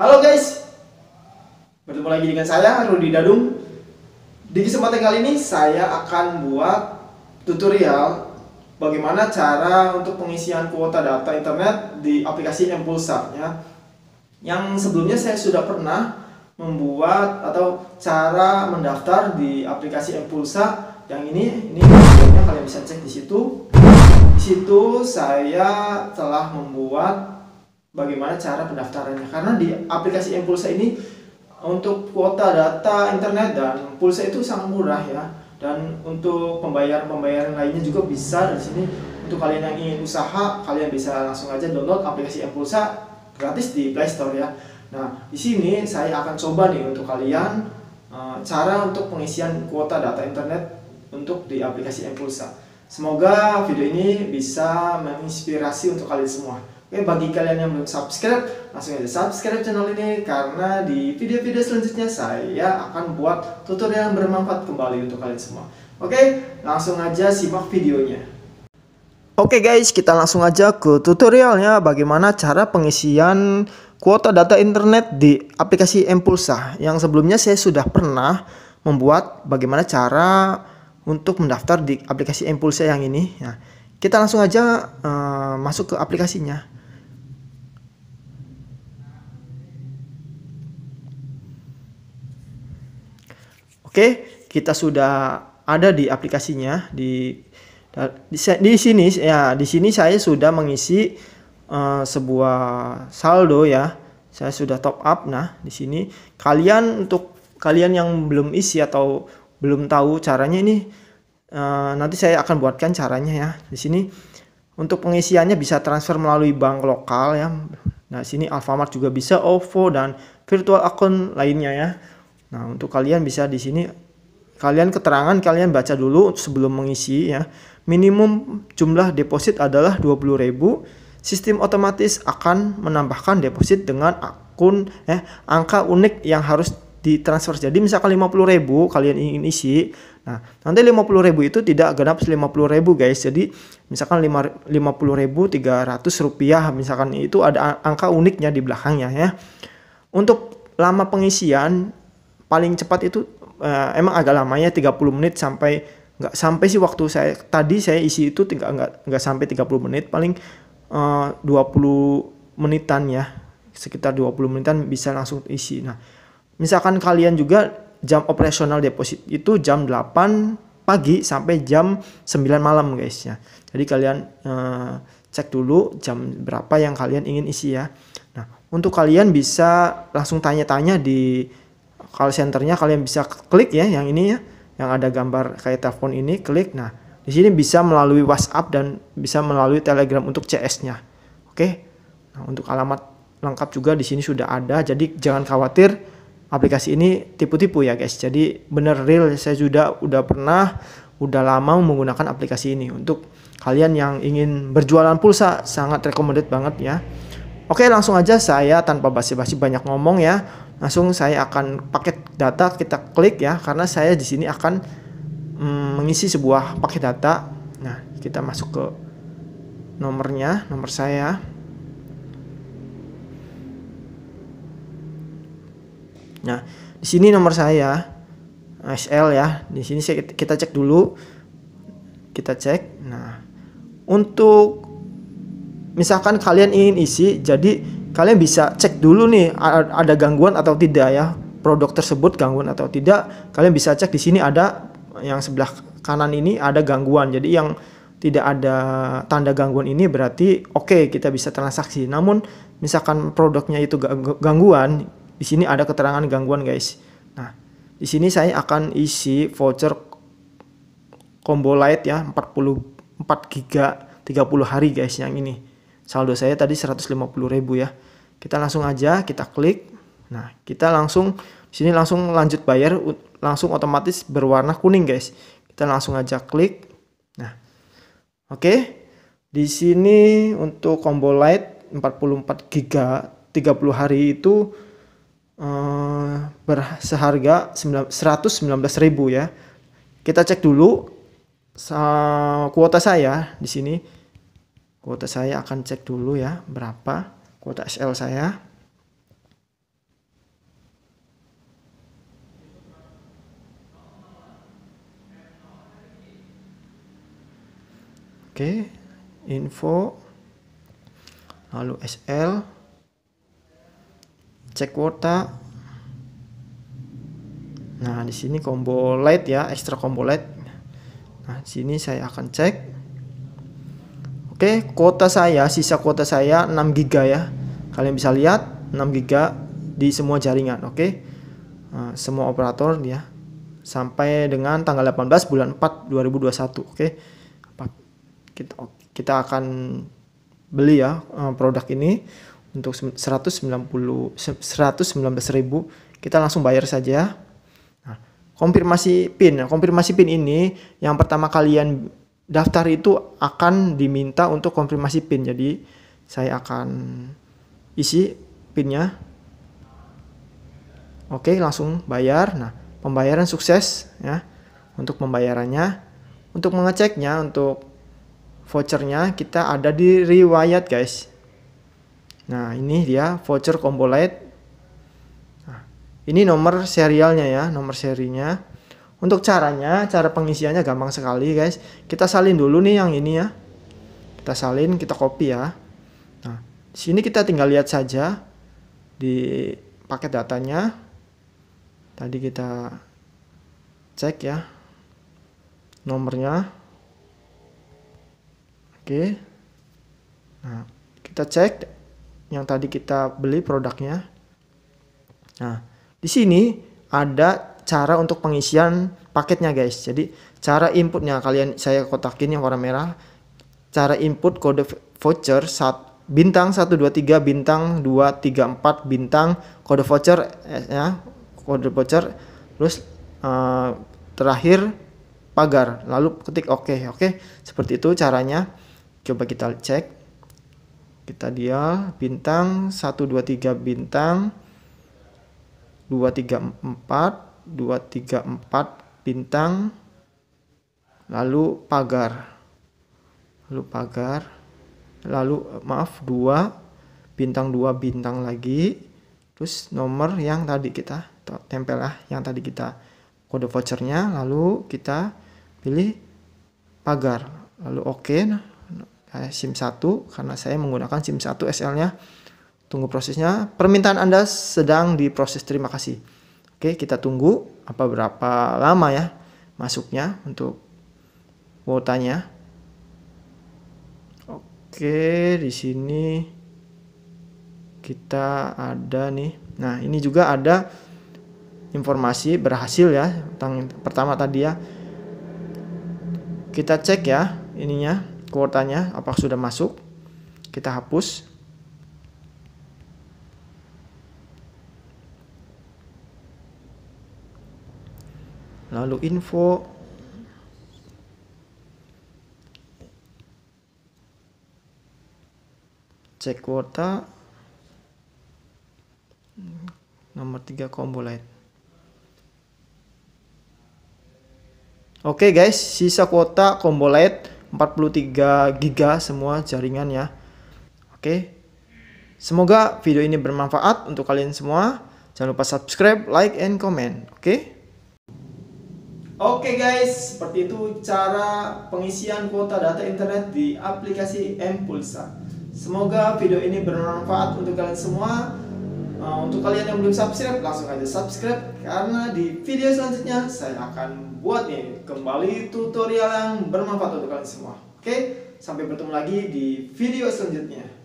Halo guys, bertemu lagi dengan saya Rudi Dadung. Di kesempatan kali ini saya akan buat tutorial bagaimana cara untuk pengisian kuota data internet di aplikasi Mpulsa ya. Yang sebelumnya saya sudah pernah membuat atau cara mendaftar di aplikasi Mpulsa yang ini ini kalian bisa cek di situ. Di situ saya telah membuat bagaimana cara pendaftarannya karena di aplikasi Impulsa ini untuk kuota data internet dan pulsa itu sangat murah ya dan untuk pembayaran-pembayaran lainnya juga bisa di sini untuk kalian yang ingin usaha kalian bisa langsung aja download aplikasi Impulsa gratis di Play Store ya nah di sini saya akan coba nih untuk kalian eh, cara untuk pengisian kuota data internet untuk di aplikasi Impulsa semoga video ini bisa menginspirasi untuk kalian semua Oke, eh, bagi kalian yang belum subscribe, langsung aja subscribe channel ini karena di video-video selanjutnya saya akan buat tutorial yang bermanfaat kembali untuk kalian semua. Oke, langsung aja simak videonya. Oke guys, kita langsung aja ke tutorialnya bagaimana cara pengisian kuota data internet di aplikasi Impulsa yang sebelumnya saya sudah pernah membuat bagaimana cara untuk mendaftar di aplikasi Impulsa yang ini. Nah, kita langsung aja uh, masuk ke aplikasinya. Oke, kita sudah ada di aplikasinya di di, di sini ya di sini saya sudah mengisi uh, sebuah saldo ya saya sudah top up nah di sini kalian untuk kalian yang belum isi atau belum tahu caranya ini uh, nanti saya akan buatkan caranya ya di sini untuk pengisiannya bisa transfer melalui bank lokal ya nah sini Alfamart juga bisa OVO dan virtual account lainnya ya Nah, untuk kalian bisa di sini kalian keterangan kalian baca dulu sebelum mengisi ya. Minimum jumlah deposit adalah 20.000. Sistem otomatis akan menambahkan deposit dengan akun eh angka unik yang harus ditransfer. Jadi misalkan 50.000 kalian ingin isi. Nah, nanti 50.000 itu tidak genap 50.000 guys. Jadi misalkan 50.300 rupiah misalkan itu ada angka uniknya di belakangnya ya. Untuk lama pengisian paling cepat itu uh, emang agak lamanya 30 menit sampai nggak sampai sih waktu saya tadi saya isi itu tidak nggak nggak sampai 30 menit paling eh, uh, 20 menitan ya sekitar 20 menitan bisa langsung isi nah misalkan kalian juga jam operasional deposit itu jam 8 pagi sampai jam 9 malam guys ya jadi kalian uh, cek dulu jam berapa yang kalian ingin isi ya nah untuk kalian bisa langsung tanya-tanya di call centernya kalian bisa klik ya yang ini ya yang ada gambar kayak telepon ini klik nah di sini bisa melalui WhatsApp dan bisa melalui Telegram untuk CS-nya oke nah untuk alamat lengkap juga di sini sudah ada jadi jangan khawatir aplikasi ini tipu-tipu ya guys jadi bener real saya sudah udah pernah udah lama menggunakan aplikasi ini untuk kalian yang ingin berjualan pulsa sangat recommended banget ya Oke, langsung aja saya tanpa basi-basi banyak ngomong ya. Langsung saya akan paket data kita klik ya karena saya di sini akan mm, mengisi sebuah paket data. Nah, kita masuk ke nomornya, nomor saya. Nah, di sini nomor saya SL ya. Di sini saya, kita cek dulu. Kita cek. Nah, untuk misalkan kalian ingin isi jadi kalian bisa cek dulu nih ada gangguan atau tidak ya produk tersebut gangguan atau tidak kalian bisa cek di sini ada yang sebelah kanan ini ada gangguan jadi yang tidak ada tanda gangguan ini berarti oke okay, kita bisa transaksi namun misalkan produknya itu gangguan di sini ada keterangan gangguan guys nah di sini saya akan isi voucher combo light ya 44 giga 30 hari guys yang ini saldo saya tadi 150 ribu ya. Kita langsung aja kita klik. Nah, kita langsung sini langsung lanjut bayar langsung otomatis berwarna kuning, guys. Kita langsung aja klik. Nah. Oke. Okay. Di sini untuk combo light 44 GB 30 hari itu eh, seharga 119.000 ya. Kita cek dulu kuota saya di sini Kuota saya akan cek dulu ya, berapa kuota SL saya. Oke, info lalu SL cek kuota. Nah, di sini combo light ya, extra combo light. Nah, di sini saya akan cek Oke, kuota saya, sisa kuota saya 6 GB ya. Kalian bisa lihat 6 GB di semua jaringan, oke. Eh, semua operator ya. Sampai dengan tanggal 18 bulan 4 2021, oke. Kita kita akan beli ya eh, produk ini untuk 190 119.000. Kita langsung bayar saja. Ya. Nah, konfirmasi PIN. Ya. Konfirmasi PIN ini yang pertama kalian daftar itu akan diminta untuk konfirmasi PIN. Jadi saya akan isi PIN-nya. Oke, langsung bayar. Nah, pembayaran sukses ya. Untuk pembayarannya, untuk mengeceknya untuk vouchernya kita ada di riwayat guys. Nah, ini dia voucher combo Lite. Nah, ini nomor serialnya ya, nomor serinya. Untuk caranya, cara pengisiannya gampang sekali guys. Kita salin dulu nih yang ini ya. Kita salin, kita copy ya. Nah, sini kita tinggal lihat saja di paket datanya. Tadi kita cek ya nomornya. Oke. Nah, kita cek yang tadi kita beli produknya. Nah, di sini ada cara untuk pengisian paketnya guys. Jadi cara inputnya kalian saya kotakin yang warna merah. Cara input kode voucher saat bintang 123 bintang 234 bintang kode voucher eh, ya kode voucher terus uh, terakhir pagar lalu ketik oke okay, oke okay. seperti itu caranya coba kita cek kita dia bintang 123 bintang 234 2, 3, 4 bintang lalu pagar lalu pagar lalu maaf 2 bintang 2 bintang lagi terus nomor yang tadi kita tempel lah yang tadi kita kode vouchernya lalu kita pilih pagar lalu oke okay. Nah, SIM 1 karena saya menggunakan SIM 1 SL-nya. Tunggu prosesnya. Permintaan Anda sedang diproses. Terima kasih. Oke, kita tunggu apa berapa lama ya masuknya untuk kuotanya. Oke, di sini kita ada nih. Nah, ini juga ada informasi berhasil ya tentang pertama tadi ya. Kita cek ya ininya kuotanya apakah sudah masuk. Kita hapus. lalu info cek kuota nomor 3 combo light oke okay guys sisa kuota combo light 43 giga semua jaringan ya oke okay. semoga video ini bermanfaat untuk kalian semua jangan lupa subscribe like and comment oke okay? Oke okay guys, seperti itu cara pengisian kuota data internet di aplikasi M-Pulsa. Semoga video ini bermanfaat untuk kalian semua. Uh, untuk kalian yang belum subscribe, langsung aja subscribe karena di video selanjutnya saya akan buat nih kembali tutorial yang bermanfaat untuk kalian semua. Oke, sampai bertemu lagi di video selanjutnya.